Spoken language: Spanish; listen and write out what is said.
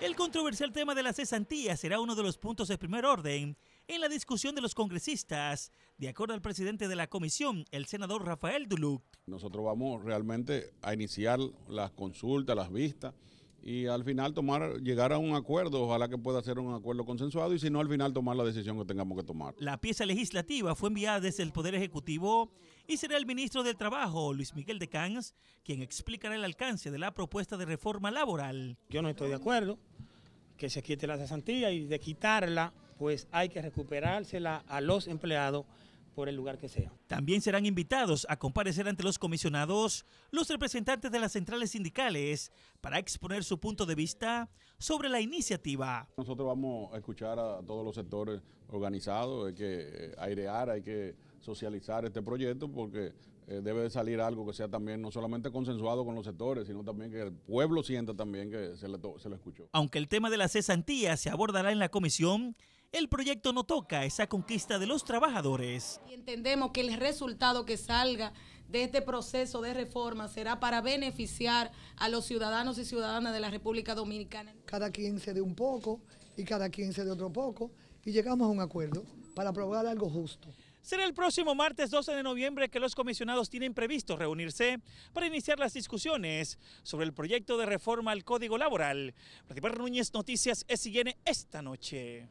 El controversial tema de la cesantía será uno de los puntos de primer orden en la discusión de los congresistas, de acuerdo al presidente de la comisión, el senador Rafael Duluc. Nosotros vamos realmente a iniciar las consultas, las vistas y al final tomar, llegar a un acuerdo, ojalá que pueda ser un acuerdo consensuado y si no al final tomar la decisión que tengamos que tomar. La pieza legislativa fue enviada desde el Poder Ejecutivo y será el ministro del Trabajo, Luis Miguel de Cans, quien explicará el alcance de la propuesta de reforma laboral. Yo no estoy de acuerdo que se quite la cesantía y de quitarla, pues hay que recuperársela a los empleados por el lugar que sea. También serán invitados a comparecer ante los comisionados los representantes de las centrales sindicales para exponer su punto de vista sobre la iniciativa. Nosotros vamos a escuchar a todos los sectores organizados, hay que eh, airear, hay que socializar este proyecto porque eh, debe de salir algo que sea también no solamente consensuado con los sectores, sino también que el pueblo sienta también que se le, se lo escuchó. Aunque el tema de la cesantía se abordará en la comisión, el proyecto no toca esa conquista de los trabajadores. Y entendemos que el resultado que salga de este proceso de reforma será para beneficiar a los ciudadanos y ciudadanas de la República Dominicana. Cada quien se dé un poco y cada quien se dé otro poco y llegamos a un acuerdo para aprobar algo justo. Será el próximo martes 12 de noviembre que los comisionados tienen previsto reunirse para iniciar las discusiones sobre el proyecto de reforma al Código Laboral. participar Núñez, Noticias S&N, esta noche.